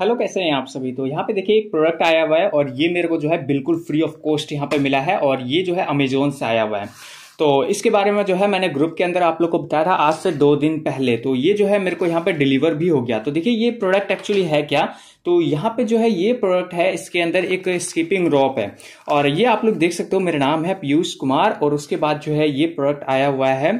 hello कैसे हैं आप सभी तो यहाँ पे देखिए एक प्रोडक्ट आया हुआ है और ये मेरे को जो है बिल्कुल फ्री ऑफ कॉस्ट यहाँ पे मिला है और ये जो है अमेजोन से आया हुआ है तो इसके बारे में जो है मैंने ग्रुप के अंदर आप लोग को बताया था आज से दो दिन पहले तो ये जो है मेरे को यहाँ पे डिलीवर भी हो गया तो देखिए ये प्रोडक्ट एक्चुअली है क्या तो यहाँ पे जो है ये प्रोडक्ट है इसके अंदर एक स्कीपिंग रॉप है और ये आप लोग देख सकते हो मेरा नाम है पीयूष कुमार और उसके बाद जो है ये प्रोडक्ट आया हुआ है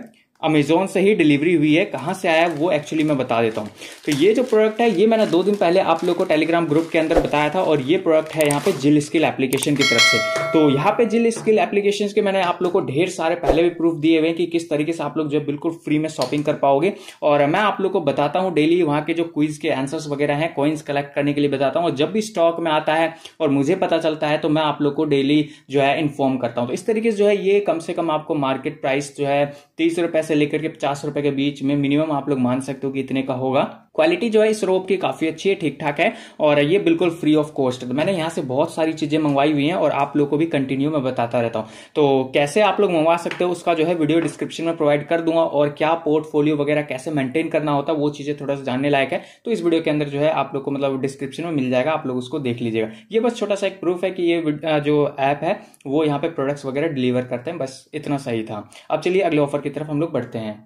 अमेज़ोन से ही डिलीवरी हुई है कहाँ से आया वो एक्चुअली मैं बता देता हूँ तो ये जो प्रोडक्ट है ये मैंने दो दिन पहले आप लोग को टेलीग्राम ग्रुप के अंदर बताया था और ये प्रोडक्ट है यहाँ पे जिल स्किल एप्लीकेशन की तरफ से तो यहाँ पे जिल स्किल एप्लीकेशन के मैंने आप लोग को ढेर सारे पहले भी प्रूफ दिए हुए हैं कि किस तरीके से आप लोग जो बिल्कुल फ्री में शॉपिंग कर पाओगे और मैं आप लोग को बताता हूँ डेली वहाँ के जो क्विज के आंसर्स वगैरह हैं कॉइन्स कलेक्ट करने के लिए बताता हूँ और जब भी स्टॉक में आता है और मुझे पता चलता है तो मैं आप लोग को डेली जो है इन्फॉर्म करता हूँ तो इस तरीके से जो है ये कम से कम आपको मार्केट प्राइस जो है तीस रुपए से लेकर के पचास रुपए के बीच में मिनिमम आप लोग मान सकते हो कि इतने का होगा क्वालिटी जो है इस रोप की काफी अच्छी है ठीक ठाक है और ये बिल्कुल फ्री ऑफ कॉस्ट है मैंने यहाँ से बहुत सारी चीजें मंगवाई हुई हैं और आप लोग को भी कंटिन्यू मैं बताता रहता हूँ तो कैसे आप लोग मंगवा सकते हो उसका जो है वीडियो डिस्क्रिप्शन में प्रोवाइड कर दूंगा और क्या पोर्टफोलियो वगैरह कैसे मेंटेन करना होता है वो चीजें थोड़ा सा जानने लायक है तो इस वीडियो के अंदर जो है आप लोग को मतलब डिस्क्रिप्शन में मिल जाएगा आप लोग उसको देख लीजिएगा ये बस छोटा सा एक प्रूफ है कि ये जो ऐप है वो यहाँ पे प्रोडक्ट्स वगैरह डिलीवर करते हैं बस इतना सही था अब चलिए अगले ऑफर की तरफ हम लोग बढ़ते हैं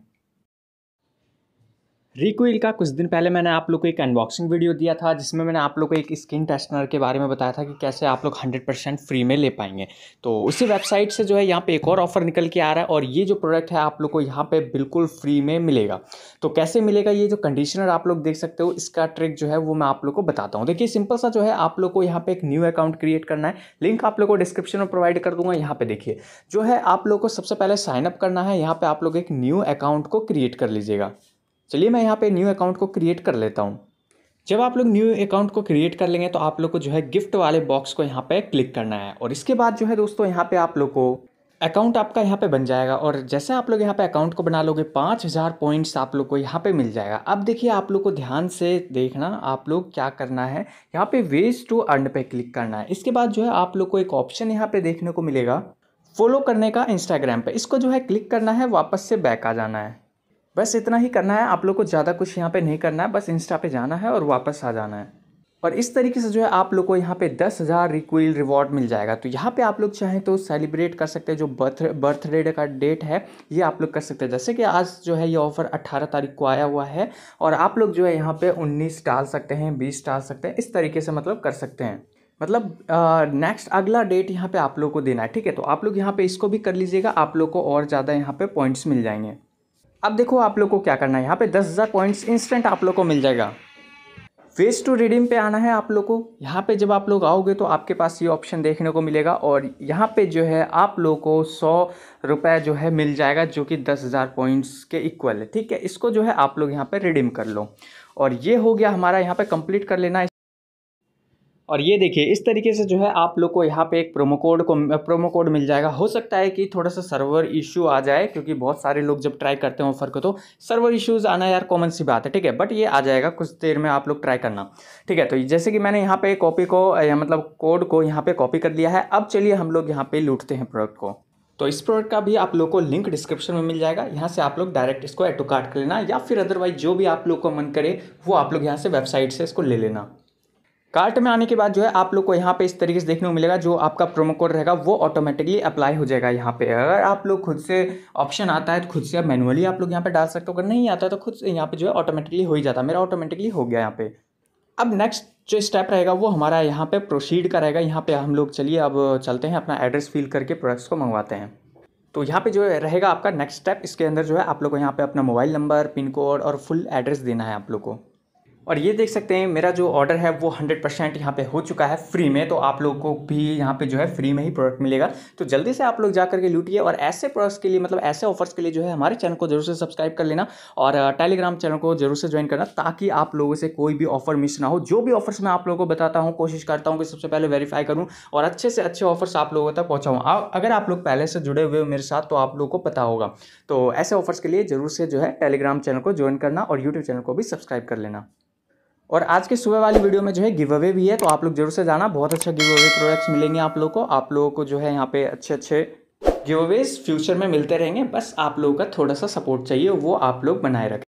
रिकोइल का कुछ दिन पहले मैंने आप लोग को एक अनबॉक्सिंग वीडियो दिया था जिसमें मैंने आप लोग को एक स्किन टेस्टनर के बारे में बताया था कि कैसे आप लोग 100 परसेंट फ्री में ले पाएंगे तो उसी वेबसाइट से जो है यहाँ पे एक और ऑफर निकल के आ रहा है और ये जो प्रोडक्ट है आप लोग को यहाँ पे बिल्कुल फ्री में मिलेगा तो कैसे मिलेगा ये जो कंडीशनर आप लोग देख सकते हो इसका ट्रिक जो है वो मैं आप लोग को बताता हूँ देखिए सिंपल सा जो है आप लोग को यहाँ पर एक न्यू अकाउंट क्रिएट करना है लिंक आप लोग को डिस्क्रिप्शन में प्रोवाइड कर दूंगा यहाँ पर देखिए जो है आप लोग को सबसे पहले साइनअप करना है यहाँ पर आप लोग एक न्यू अकाउंट को क्रिएट कर लीजिएगा चलिए मैं यहाँ पे न्यू अकाउंट को क्रिएट कर लेता हूँ जब आप लोग न्यू अकाउंट को क्रिएट कर लेंगे तो आप लोग को जो है गिफ्ट वाले बॉक्स को यहाँ पे क्लिक करना है और इसके बाद जो है दोस्तों यहाँ पे आप लोग को अकाउंट आपका यहाँ पे बन जाएगा और जैसे आप लोग यहाँ पे अकाउंट को बना लोगे पाँच हज़ार पॉइंट्स आप लोग को यहाँ पे मिल जाएगा अब देखिए आप लोग को ध्यान से देखना आप लोग क्या करना है यहाँ पे वेज टू अर्न पे क्लिक करना है इसके बाद जो है आप लोग को एक ऑप्शन यहाँ पे देखने को मिलेगा फॉलो करने का इंस्टाग्राम पर इसको जो है क्लिक करना है वापस से बैक आ जाना है बस इतना ही करना है आप लोग को ज़्यादा कुछ यहाँ पे नहीं करना है बस इंस्टा पे जाना है और वापस आ जाना है और इस तरीके से जो है आप लोग को यहाँ पे दस हज़ार रिक्विल रिवॉर्ड मिल जाएगा तो यहाँ पे आप लोग चाहें तो सेलिब्रेट कर सकते हैं जो बर्थ बर्थडे का डेट है ये आप लोग कर सकते हैं जैसे कि आज जो है ये ऑफ़र अट्ठारह तारीख को आया हुआ है और आप लोग जो है यहाँ पर उन्नीस डाल सकते हैं बीस डाल सकते हैं इस तरीके से मतलब कर सकते हैं मतलब नेक्स्ट अगला डेट यहाँ पे आप लोग को देना है ठीक है तो आप लोग यहाँ पे इसको भी कर लीजिएगा आप लोग को और ज़्यादा यहाँ पे पॉइंट्स मिल जाएंगे अब देखो आप लोग को क्या करना है यहाँ पे दस हज़ार पॉइंट्स इंस्टेंट आप लोग को मिल जाएगा फेस टू रिडीम पे आना है आप लोग को यहाँ पे जब आप लोग आओगे तो आपके पास ये ऑप्शन देखने को मिलेगा और यहाँ पे जो है आप लोग को सौ रुपये जो है मिल जाएगा जो कि दस हज़ार पॉइंट्स के इक्वल है ठीक है इसको जो है आप लोग यहाँ पे रिडीम कर लो और ये हो गया हमारा यहाँ पे कंप्लीट कर लेना और ये देखिए इस तरीके से जो है आप लोग को यहाँ पे एक प्रोमो कोड को प्रोमो कोड मिल जाएगा हो सकता है कि थोड़ा सा सर्वर इशू आ जाए क्योंकि बहुत सारे लोग जब ट्राई करते हैं ऑफर को तो सर्वर इश्यूज़ आना यार कॉमन सी बात है ठीक है बट ये आ जाएगा कुछ देर में आप लोग ट्राई करना ठीक है तो जैसे कि मैंने यहाँ पे कॉपी को या मतलब कोड को यहाँ पे कॉपी कर लिया है अब चलिए हम लोग यहाँ पे लूटते हैं प्रोडक्ट को तो इस प्रोडक्ट का भी आप लोग को लिंक डिस्क्रिप्शन में मिल जाएगा यहाँ से आप लोग डायरेक्ट इसको एटो कार्ड कर लेना या फिर अदरवाइज जो भी आप लोग को मन करे वो आप लोग यहाँ से वेबसाइट से इसको ले लेना कार्ट में आने के बाद जो है आप लोग को यहाँ पे इस तरीके से देखने को मिलेगा जो आपका प्रोमो कोड रहेगा वो ऑटोमेटिकली अप्लाई हो जाएगा यहाँ पे अगर आप लोग खुद से ऑप्शन आता है तो खुद से मैनुअली आप लोग यहाँ पे डाल सकते हो अगर नहीं आता तो खुद से यहाँ पे जो है ऑटोमेटिकली हो ही जाता मेरा ऑटोमेटिकली हो गया यहाँ पे अब नेक्स्ट जो स्टेप रहेगा वो हमारा यहाँ पे प्रोसीड का रहेगा यहाँ पे हम लोग चलिए अब चलते हैं अपना एड्रेस फिल करके प्रोडक्ट्स को मंगवाते हैं तो यहाँ पे जो रहेगा आपका नेक्स्ट स्टेप इसके अंदर जो है आप लोग को यहाँ पे अपना मोबाइल नंबर पिन कोड और फुल एड्रेस देना है आप लोग को और ये देख सकते हैं मेरा जो ऑर्डर है वो हंड्रेड परसेंट यहाँ पर हो चुका है फ्री में तो आप लोग को भी यहाँ पर जो है फ्री में ही प्रोडक्ट मिलेगा तो जल्दी से आप लोग जा करके लूटिए और ऐसे प्रोडक्ट्स के लिए मतलब ऐसे ऑफर्स के लिए जो है हमारे चैनल को जरूर से सब्सक्राइब कर लेना और टेलीग्राम चैनल को जरूर से ज्वाइन करना ताकि आप लोगों से कोई भी ऑफर मिस ना हो जो भी ऑफर्स मैं आप लोगों को बताता हूँ कोशिश करता हूँ कि सबसे पहले वेरीफाई करूँ और अच्छे से अच्छे ऑफर्स आप लोगों तक पहुँचाऊँ अगर आप लोग पहले से जुड़े हुए हो मेरे साथ तो आप लोगों को पता होगा तो ऐसे ऑफर्स के लिए जरूर से जो है टेलीग्राम चैनल को ज्वाइन करना और यूट्यूब चैनल को भी सब्सक्राइब कर लेना और आज के सुबह वाली वीडियो में जो है गिव अवे भी है तो आप लोग जरूर से जाना बहुत अच्छा गिव अवे प्रोडक्ट्स मिलेंगे आप लोग को आप लोगों को जो है यहाँ पे अच्छे अच्छे गिव अवेज फ्यूचर में मिलते रहेंगे बस आप लोगों का थोड़ा सा सपोर्ट चाहिए वो आप लोग बनाए रखें